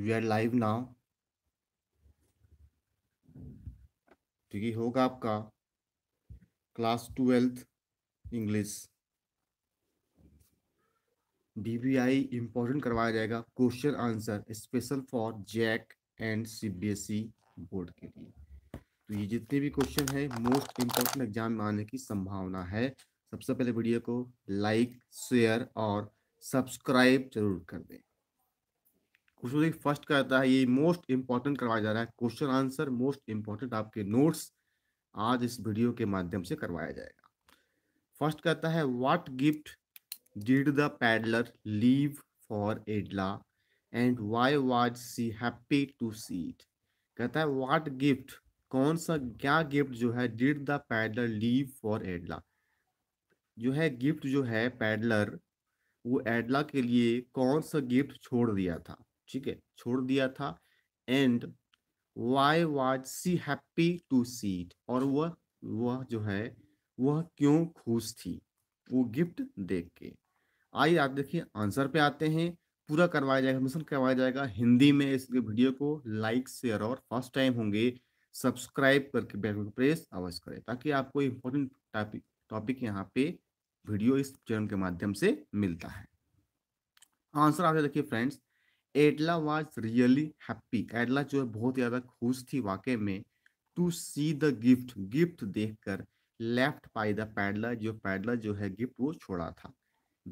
We are live now तो ये होगा आपका class twelfth English BBI important करवाया जाएगा question answer special for JAC and CBSE board के लिए तो ये जितने भी क्वेश्चन है मोस्ट इंपॉर्टेंट एग्जाम में आने की संभावना है सबसे पहले वीडियो को लाइक शेयर और सब्सक्राइब जरूर कर दें उसमें फर्स्ट का आता है ये मोस्ट इंपॉर्टेंट करवाया जा रहा है क्वेश्चन आंसर मोस्ट इंपॉर्टेंट आपके नोट्स आज इस वीडियो के माध्यम से करवाया जाएगा फर्स्ट कहता है what gift did the peddler leave for Edla and why was she happy to see it कहता है व्हाट गिफ्ट कौन सा क्या गिफ्ट जो है did the peddler leave for Edla जो है गिफ्ट जो है पैडलर वो एडला के लिए कौन सा गिफ्ट छोड़ दिया था ठीक है छोड़ दिया था and why was she happy to see it और वह वह जो है वह क्यों खुश थी वो गिफ्ट देख के आइए आप देखिए आंसर पे आते हैं पूरा करवाया जाएगा मिशन करवाया जाएगा हिंदी में इस वीडियो को लाइक शेयर और फर्स्ट टाइम होंगे सब्सक्राइब करके बेल प्रेस अवश्य करें ताकि आपको इम्पोर्टेंट टॉपिक टॉपिक यहाँ पे वीडियो इस चैनल के माध्यम से मिलता है आंसर आप देखिए friends Edla was really happy Edla जो है बहुत ज़्यादा खुश थी वाकई में to see the gift gift देखकर लेफ्ट बाई द पैडलर जो पैडलर जो है गिफ्ट वो छोड़ा था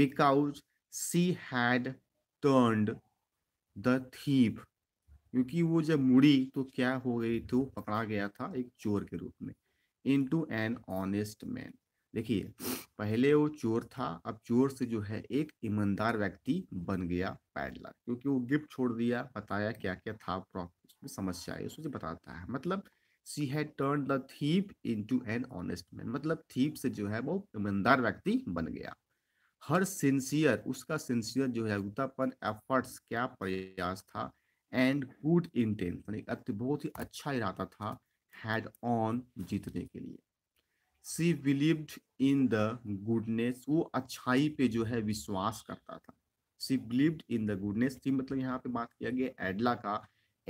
because she had turned the thief क्योंकि वो जब मुड़ी तो क्या हो गई तो पकड़ा गया था एक चोर के रूप में into an honest man देखिए पहले वो चोर था अब चोर से जो है एक ईमानदार व्यक्ति बन गया पैडलर क्योंकि वो गिफ्ट छोड़ दिया बताया क्या क्या था उसमें समस्या आई उसे बताता है मतलब सी है turn the thief into an honest man मतलब थीप से जो है वो ईमानदार व्यक्ति बन गया हर सिंसियर उसका सिंसियर जो है उतापन एफर्ट्स क्या प्रयास था एंड गुड इंटेंशन बहुत ही अच्छा इरादा था हैड ऑन जीतने के लिए she believed in the goodness वो अच्छाई पे जो है विश्वास करता था she believed in the goodness थी मतलब यहाँ पे बात किया गया एडला का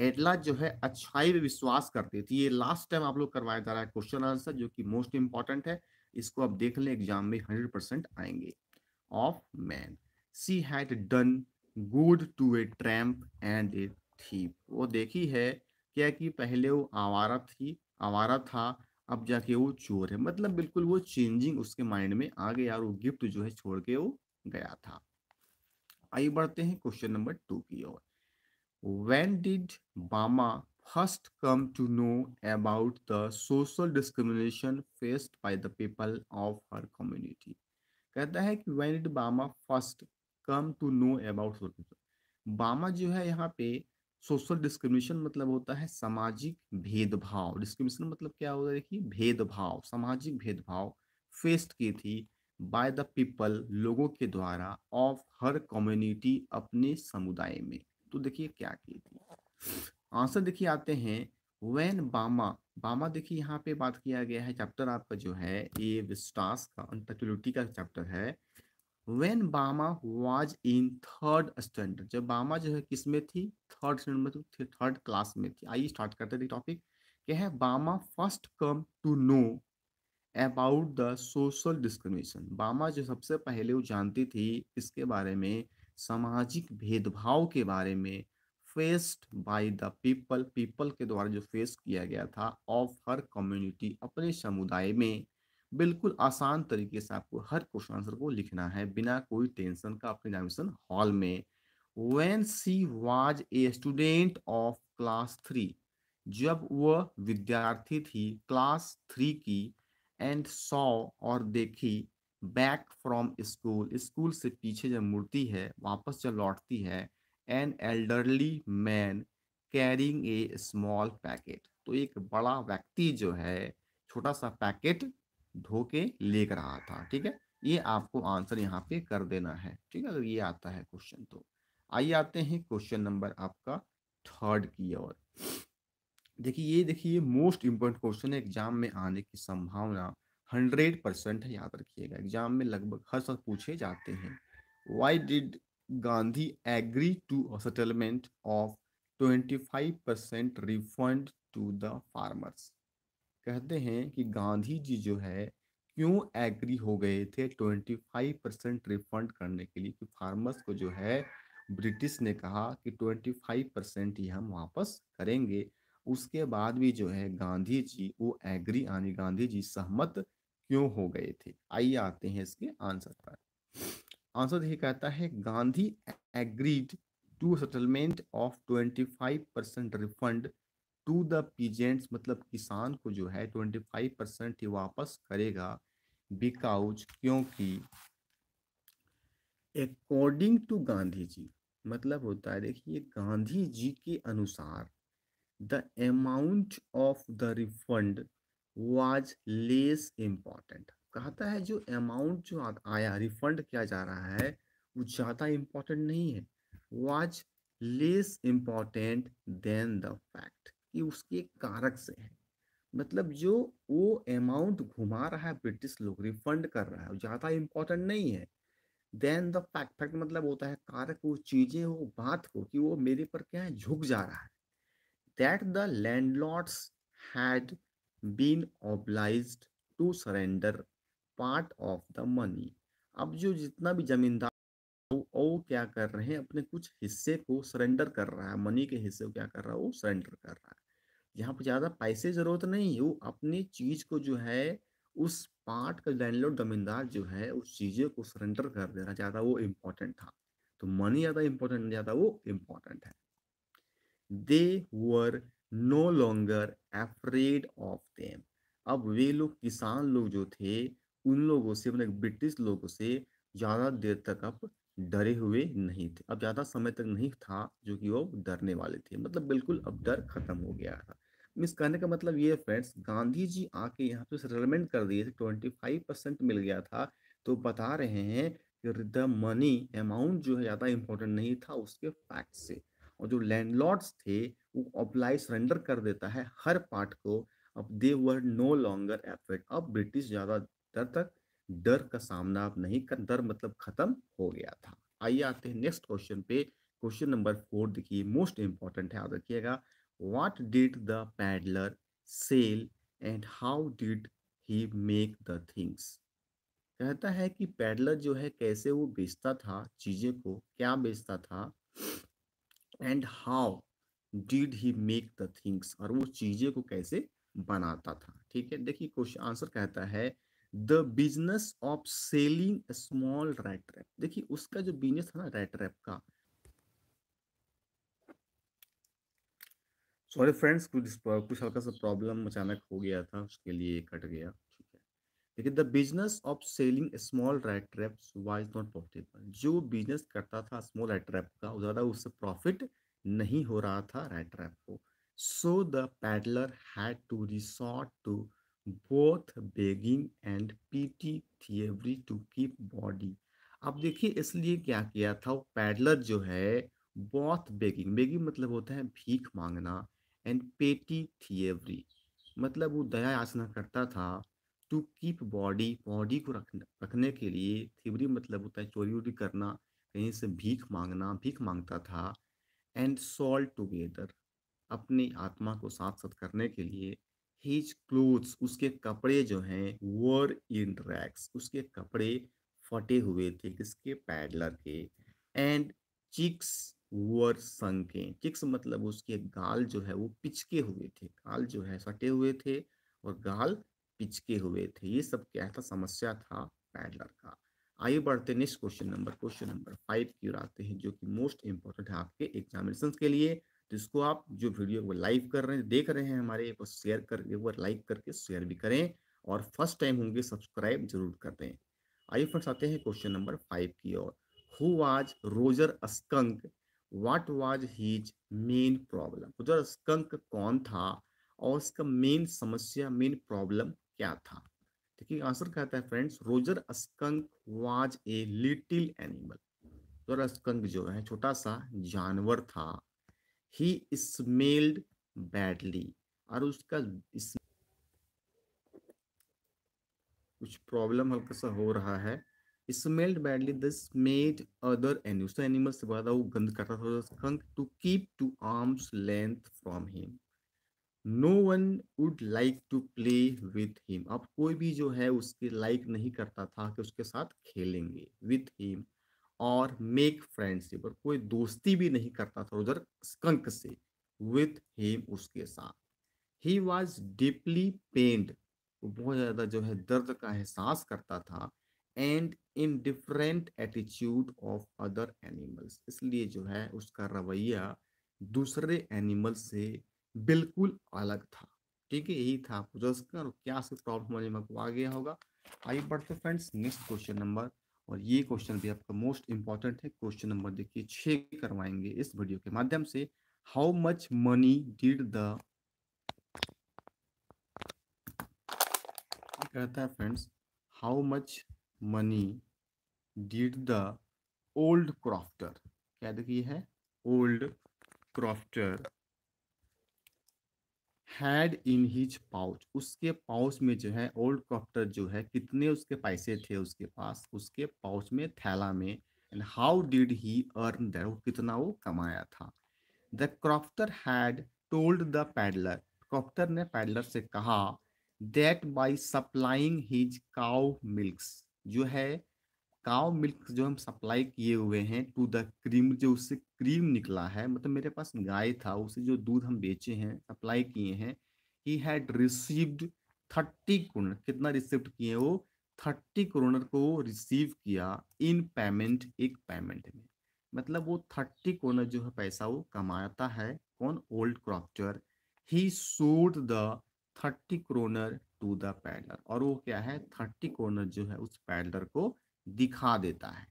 एडला जो है अच्छाई पे विश्वास करती थी ये लास्ट टाइम आप लोग करवाया जा रहा है क्वेश्चन आंसर जो कि मोस्ट इंपॉर्टेंट है इसको आप देख लें एग्जाम में हंड्रेड परसेंट आएंगे of man she had done good to a tramp and a thief वो देखी है क्या कि पहले वो आवारा थी आवारा था अब जाके वो चोर है मतलब बिल्कुल वो चेंजिंग उसके माइंड में आ गया और वो गिफ्ट जो है छोड़ के वो गया था आइए बढ़ते हैं क्वेश्चन नंबर टू की ओर when did Bama first come to know about the social discrimination faced by the people of her community? कहता है कि when did Bama first come to know about social बामा जो है यहाँ पे सोशल डिस्क्रिमिनेशन मतलब होता है सामाजिक भेदभाव डिस्क्रिमिनेशन मतलब क्या होता है देखिए भेदभाव सामाजिक भेदभाव फेस्ड की थी बाय द पीपल लोगों के द्वारा ऑफ हर कम्युनिटी अपने समुदाय में तो देखिए क्या की थी आंसर देखिए आते हैं वेन बामा बामा देखिए यहाँ पे बात किया गया है चैप्टर आपका जो है ये विस्टास का अंतक्यूलिटी का चैप्टर है वेन बामा वॉज इन थर्ड स्टैंडर्ड जब बामा जो है किस में थी थर्ड स्टैंडर्ड में थी थर्ड क्लास में थी आइए स्टार्ट करते थे टॉपिक क्या है Bama first come to know about the social discrimination Bama जो सबसे पहले वो जानती थी इसके बारे में सामाजिक भेदभाव के बारे में faced by the people people के द्वारा जो फेस किया गया था ऑफ हर कम्युनिटी अपने समुदाय में बिल्कुल आसान तरीके से आपको हर क्वेश्चन आंसर को लिखना है बिना कोई टेंशन का अपने एग्जामिनेशन हॉल में when she was a student of class three जब वह विद्यार्थी थी क्लास थ्री की एंड सॉ और देखी बैक फ्रॉम स्कूल स्कूल से पीछे जब मुड़ती है वापस जब लौटती है an elderly man carrying a small packet तो एक बड़ा व्यक्ति जो है छोटा सा पैकेट धो के लेकर आया था ठीक है ये आपको आंसर यहाँ पे कर देना है ठीक है अगर तो ये आता है क्वेश्चन तो आइए आते हैं क्वेश्चन नंबर आपका थर्ड की ओर देखिए ये देखिए मोस्ट इम्पोर्टेंट क्वेश्चन है एग्जाम में आने की संभावना हंड्रेड परसेंट है याद रखिएगा एग्जाम में लगभग हर साल पूछे जाते हैं why did Gandhi agree to settlement of twenty five percent refund to the farmers कहते हैं कि गांधी जी जो है क्यों एग्री हो गए थे ट्वेंटी फाइव परसेंट रिफंड करने के लिए कि फार्मर्स को जो है ब्रिटिश ने कहा कि ट्वेंटी फाइव परसेंट ही हम वापस करेंगे उसके बाद भी जो है गांधी जी वो एग्री यानी गांधी जी सहमत क्यों हो गए थे आइए आते हैं इसके आंसर पर आंसर ये कहता है Gandhi agreed to settlement of twenty five percent refund to the peasants मतलब किसान को जो है ट्वेंटी फाइव परसेंट ही वापस करेगा बिकाउज क्योंकि अकॉर्डिंग टू गांधी जी मतलब होता है देखिए गांधी जी के अनुसार the amount of the refund was less important कहता है जो अमाउंट जो आया रिफंड किया जा रहा है वो ज़्यादा इम्पॉर्टेंट नहीं है was less important than the fact कि उसके कारक से है मतलब जो वो अमाउंट घुमा रहा है ब्रिटिश लोग रिफंड कर रहा है ज़्यादा इम्पोर्टेंट नहीं है देन द फैक्ट फैक्ट मतलब होता है कारक वो चीज़ें वो बात को कि वो मेरे पर क्या है झुक जा रहा है that the landlords had been obliged to surrender part of the money अब जो जितना भी जमींदार वो क्या कर रहे हैं अपने कुछ हिस्से को सरेंडर कर रहा है मनी के हिस्से को क्या कर रहा है वो सरेंडर कर रहा है यहाँ पर ज़्यादा पैसे ज़रूरत नहीं है वो अपनी चीज़ को जो है उस पार्ट का लैंडलॉर्ड जमींदार जो है उस चीज़ों को सरेंडर कर दे रहा ज़्यादा वो इम्पोर्टेंट था तो मनी ज़्यादा इम्पोर्टेंट ज़्यादा वो इम्पोर्टेंट है they were no longer afraid of them अब वे लोग किसान लोग जो थे उन लोगों से मतलब ब्रिटिश लोगों से ज़्यादा देर तक अब डरे हुए नहीं थे अब ज़्यादा समय तक नहीं था जो कि वो डरने वाले थे मतलब बिल्कुल अब डर खत्म हो गया था मिस कहने का मतलब ये फ्रेंड्स गांधी जी आके यहाँ पे सेटलमेंट कर दिए थे ट्वेंटी फाइव परसेंट मिल गया था तो बता रहे हैं कि द मनी अमाउंट जो है ज़्यादा इम्पोर्टेंट नहीं था उसके फैक्ट से और जो लैंडलॉर्ड्स थे वो अप्लाई सरेंडर कर देता है हर पार्ट को अब they were no longer affect अब ब्रिटिश ज़्यादातर तक डर का सामना अब नहीं कर डर मतलब खत्म हो गया था आइए आते हैं नेक्स्ट क्वेश्चन पे क्वेश्चन नंबर फोर देखिए मोस्ट इंपॉर्टेंट है याद रखिएगा What did the peddler sell and how did he make the things? कहता है कि पैडलर जो है कैसे वो बेचता था चीज़ें को क्या बेचता था and how did he make the things और वो चीज़ें को कैसे बनाता था ठीक है देखिए क्वेश्चन आंसर कहता है the business of selling small rat trap देखिए उसका जो बिजनेस था ना रेट रैप का सॉरी फ्रेंड्स कुछ कुछ हल्का सा प्रॉब्लम अचानक हो गया था उसके लिए कट गया ठीक है लेकिन the business of selling small rat traps was not profitable जो बिजनेस करता था स्मॉल रेड ट्रैप का ज़्यादा उससे प्रॉफिट नहीं हो रहा था रेड ट्रैप को so the peddler had to resort to both begging and petty thievery to keep body अब देखिए इसलिए क्या किया था वो पैडलर जो है बहुत बेगिंग बेगिंग मतलब होता है भीख मांगना एंड पेटी थियवरी मतलब वो दया याचना करता था टू कीप बॉडी बॉडी को रखने रखने के लिए थिवरी मतलब होता है चोरी वोरी करना कहीं से भीख मांगना भीख मांगता था एंड सॉल्ट टुगेदर अपनी आत्मा को साथ साथ करने के लिए हिज क्लोथ्स उसके कपड़े जो हैं वर इन रैक्स उसके कपड़े फटे हुए थे किसके पैडलर के and cheeks were sunken cheeks मतलब उसके गाल जो है वो पिचके हुए थे गाल जो है सटे हुए थे और गाल पिचके हुए थे ये सब क्या था समस्या था पैडलर का आइए बढ़ते next question number question number five की ओर आते हैं जो कि मोस्ट इंपॉर्टेंट है आपके एग्जामिनेशन के लिए तो इसको आप जो वीडियो वो लाइव कर रहे हैं देख रहे हैं हमारे को शेयर करके वो लाइक करके शेयर भी करें और फर्स्ट टाइम होंगे सब्सक्राइब जरूर कर दें आइए फर्स्ट आते हैं क्वेश्चन नंबर फाइव की ओर who was Roger a skunk what was his main problem तो स्कंक कौन था और उसका मेन समस्या मेन प्रॉब्लम क्या था आंसर कहता है friends Roger skunk was a little animal Roger skunk जो है छोटा सा जानवर था ही स्मेल्ड बैडली और उसका कुछ प्रॉब्लम हल्का सा हो रहा है smelled badly this made other animals तो एनिमल से बड़ा वो गंद करता था skunk to keep to arms length from him no one would like to play with him अब कोई भी जो है उसके लाइक नहीं करता था कि उसके साथ खेलेंगे विथ हिम और मेक फ्रेंडशिप और कोई दोस्ती भी नहीं करता था उधर स्कंक से विथ हिम उसके साथ ही वॉज डीपली पेंड बहुत ज़्यादा जो है दर्द का एहसास करता था and in different attitude of other animals इसलिए जो है उसका रवैया दूसरे एनिमल से बिल्कुल अलग था ठीक है यही था जो और क्या से प्रॉब्लम में आ गया होगा आई बढ़ते फ्रेंड्स नेक्स्ट क्वेश्चन नंबर और ये क्वेश्चन भी आपका मोस्ट इंपॉर्टेंट है क्वेश्चन नंबर देखिए छ करवाएंगे इस वीडियो के माध्यम से how much money did the कहता है friends how much money did the old crofter क्या देखिए है old crofter had in his pouch उसके पाउच में जो है ओल्ड क्रॉफ्टर जो है कितने उसके पैसे थे उसके पास उसके पाउच में थैला में and how did he earn that वो कितना वो कमाया था the crofter had told the peddler crofter ने पैडलर से कहा that by supplying his cow milks जो है काव मिल्क जो हम सप्लाई किए हुए हैं टू द क्रीम जो उससे क्रीम निकला है मतलब मेरे पास गाय था उसे जो दूध हम बेचे हैं सप्लाई किए हैं he had received thirty kronor कितना रिसीव किए वो थर्टी क्रोनर को रिसीव किया इन पेमेंट एक पेमेंट में मतलब वो थर्टी क्रोनर जो है पैसा वो कमाता है कौन old crofter he sold the thirty kroner to the peddler और वो क्या है थर्टी कॉर्नर जो है उस पैडलर को दिखा देता है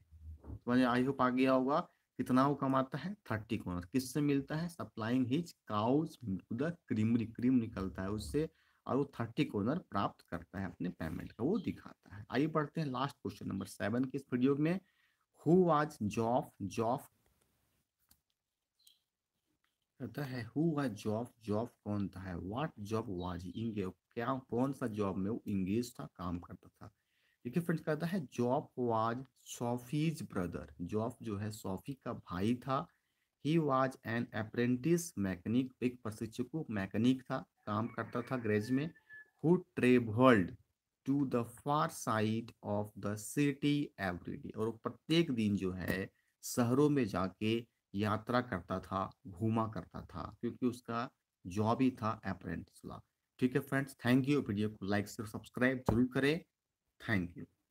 समझ आई होप आ गया होगा कितना वो कमाता है थर्टी कॉर्नर किससे मिलता है supplying his cows to the creamery cream निकलता है उससे और वो थर्टी कॉर्नर प्राप्त करता है अपने पेमेंट का वो दिखाता है आइए पढ़ते हैं लास्ट क्वेश्चन नंबर सेवन के इस वीडियो में हु वाज जॉफ जॉफ कहता है हु वाज जॉफ जॉफ कौन था है व्हाट जॉब वाज इंगे क्या कौन सा जॉब में वो इंगेज था काम करता था देखिए फ्रेंड्स कहता है job was Sophie's brother job जो है सोफी का भाई था he was an apprentice mechanic एक प्रशिक्षक मैकेनिक था काम करता था ग्रेज में who travelled to the far side of the city every day और प्रत्येक दिन जो है शहरों में जाके यात्रा करता था घूमा करता था क्योंकि उसका जॉब ही था अप्रेंटिस वाला ठीक है फ्रेंड्स थैंक यू वीडियो को लाइक से सब्सक्राइब जरूर करें थैंक यू